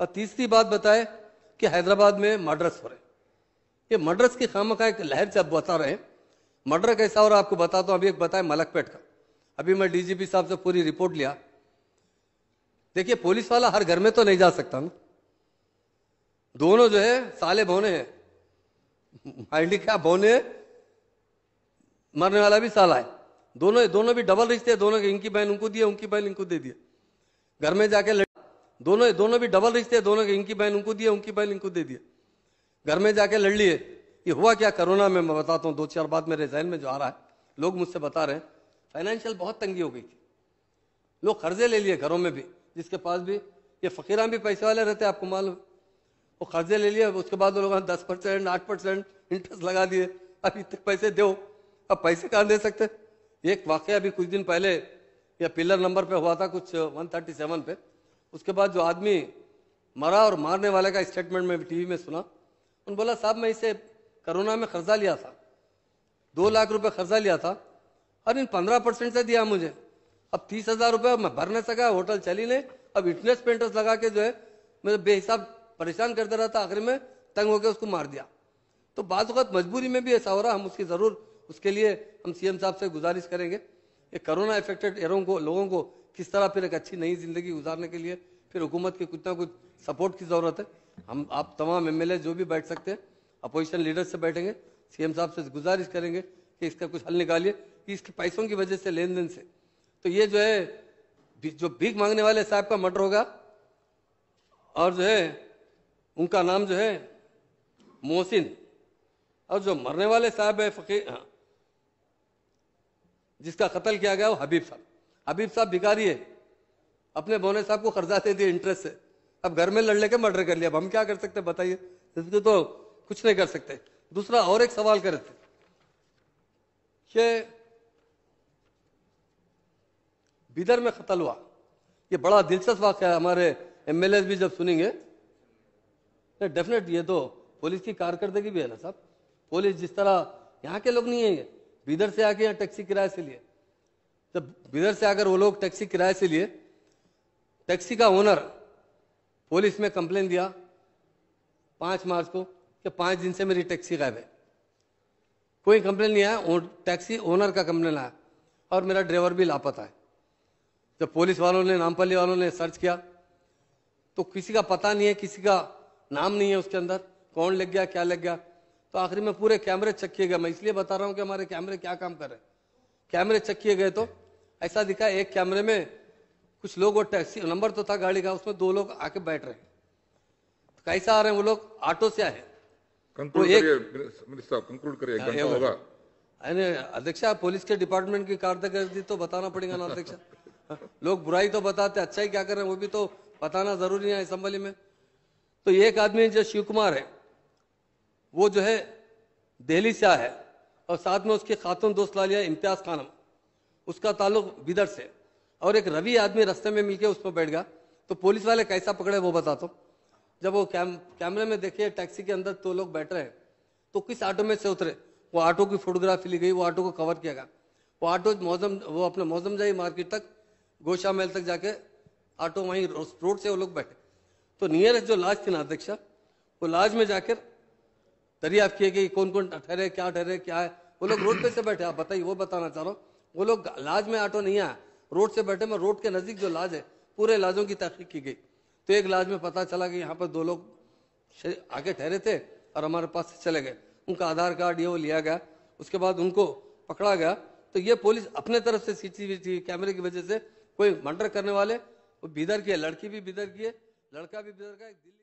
और तीसरी बात बताए कि हैदराबाद में मर्डर्स हो रहे ये मर्डर्स की खाम का एक लहर से आप बता रहे हैं मर्डर कैसा और आपको बताता तो हूँ अभी एक बताया मलकपेट का अभी मैं डीजीपी साहब से पूरी रिपोर्ट लिया देखिए पुलिस वाला हर घर में तो नहीं जा सकता ना दोनों जो है साले बोने हैं माइंड क्या बोने मरने वाला भी साला है दोनों दोनों भी डबल रिश्ते हैं दोनों के इनकी बहन उनको दिए उनकी बहन इनको दे दिए घर में जाके दोनों दोनों भी डबल रिश्ते दोनों के इनकी बहन उनको दिया उनकी बहन इनको दे दिया घर में जाके लड़ लिए ये हुआ क्या कोरोना में मैं बताता हूँ दो चार बात मेरे जहन में जो आ रहा है लोग मुझसे बता रहे हैं फाइनेंशियल बहुत तंगी हो गई थी लोग कर्जे ले लिए घरों में भी जिसके पास भी ये फकीरा भी पैसे वाले रहते आपको मालूम वो कर्जे ले लिए उसके बाद वो लोगों ने दस परसेंट आठ परसेंट इंटरेस्ट लगा दिए अभी तक पैसे दो अब पैसे कहाँ दे सकते एक वाक्य अभी कुछ दिन पहले या पिलर नंबर पे हुआ था कुछ 137 पे उसके बाद जो आदमी मरा और मारने वाले का स्टेटमेंट में टी में सुना उन बोला साहब मैं इसे कोरोना में कर्जा लिया था दो लाख रुपए कर्जा लिया था और इन पंद्रह परसेंट से दिया मुझे अब तीस हजार रुपये मैं भर नहीं सका होटल चली नहीं अब इटनेस पेंटर्स लगा के जो है मेरे बेहिसाब परेशान करते रहा था आखिर में तंग होकर उसको मार दिया तो बाद मजबूरी में भी ऐसा हो रहा हम उसकी ज़रूर उसके लिए हम सीएम साहब से गुजारिश करेंगे ये कोरोना इफेक्टेड एरों को लोगों को किस तरह फिर एक अच्छी नई ज़िंदगी गुजारने के लिए फिर हुकूमत के कुछ ना कुछ सपोर्ट की ज़रूरत है हम आप तमाम एम जो भी बैठ सकते हैं अपोजिशन लीडर से बैठेंगे सीएम साहब से गुजारिश करेंगे कि इसका कुछ हल निकालिए कि इसके पैसों की वजह से लेन देन से तो ये जो है जो भीख मांगने वाले साहब का मर्डर होगा और जो है उनका नाम जो है मोहसिन और जो मरने वाले साहब है फकीर हाँ, जिसका कत्ल किया गया वो हबीब साहब अबीब साहब भिखारी है अपने बोने साहब को कर्जा दे दिया इंटरेस्ट से अब घर में लड़ लेके मर्डर कर लिया अब हम क्या कर सकते बताइए इसको तो कुछ नहीं कर सकते दूसरा और एक सवाल करे थे कि बिदर में कतल हुआ ये बड़ा दिलचस्प वाक्य है हमारे एमएलए भी जब सुनेंगे डेफिनेट तो ये तो पुलिस की कारकर्दगी भी है ना साहब पुलिस जिस तरह यहाँ के लोग नहीं है बिदर से आके यहाँ टैक्सी किराए से लिए जब इधर से अगर वो लोग टैक्सी किराए से लिए टैक्सी का ओनर पुलिस में कंप्लेन दिया पांच मार्च को कि पांच दिन से मेरी टैक्सी गायब है कोई कंप्लेन नहीं आया टैक्सी ओनर का कंप्लेन आया और मेरा ड्राइवर भी लापता है जब पुलिस वालों ने नामपल्ली वालों ने सर्च किया तो किसी का पता नहीं है किसी का नाम नहीं है उसके अंदर कौन लग गया क्या लग गया तो आखिरी में पूरे कैमरे चक किए गए मैं इसलिए बता रहा हूँ कि हमारे कैमरे क्या काम कर रहे हैं कैमरे चक किए गए तो ऐसा दिखा एक कैमरे में कुछ लोग और टैक्सी नंबर तो था गाड़ी का उसमें दो लोग आके बैठ रहे तो कैसा आ रहे हैं वो लोग ऑटो से आए तो अरे अध्यक्ष पुलिस के डिपार्टमेंट की कारदगी तो बताना पड़ेगा ना अध्यक्ष लोग बुराई तो बताते अच्छा ही क्या कर रहे हैं वो भी तो बताना जरूरी है असम्बली में तो एक आदमी जो शिव कुमार है वो जो है दिल्ली से आया है और साथ में उसकी खातून दोस्त ला लिया इम्तियाज खानम उसका ताल्लुक बिदर से और एक रवि आदमी रास्ते में मिलके उस पर बैठ गया तो पुलिस वाले कैसा पकड़े वो बता दो जब वो कैम कैमरे में देखे टैक्सी के अंदर तो लोग बैठ रहे हैं तो किस ऑटो में से उतरे वो ऑटो की फोटोग्राफी ली गई वो ऑटो को कवर किया गया वो ऑटो मौजम वो अपने जाए मार्केट तक गोशा महल तक जाके ऑटो वहीं रोड से वो लोग बैठे तो नियरेस्ट जो लाज थी ना अध्यक्ष वो लाज में जाकर दरियाफ्त किए गए कौन कौन ठहरे क्या ठहरे क्या है वो लोग रोड पे से बैठे आप बताइए वो बताना चाह रहा हूँ वो लोग लाज में ऑटो नहीं आया रोड से बैठे में रोड के नज़दीक जो लाज है पूरे लाजों की तहकीक की गई तो एक लाज में पता चला कि यहाँ पर दो लोग आके ठहरे थे और हमारे पास से चले गए उनका आधार कार्ड ये वो लिया गया उसके बाद उनको पकड़ा गया तो ये पुलिस अपने तरफ से सीसीटीवी कैमरे की वजह से कोई मर्डर करने वाले वो बिदर की है लड़की भी बिदर की है लड़का भी बिदर का दिल्ली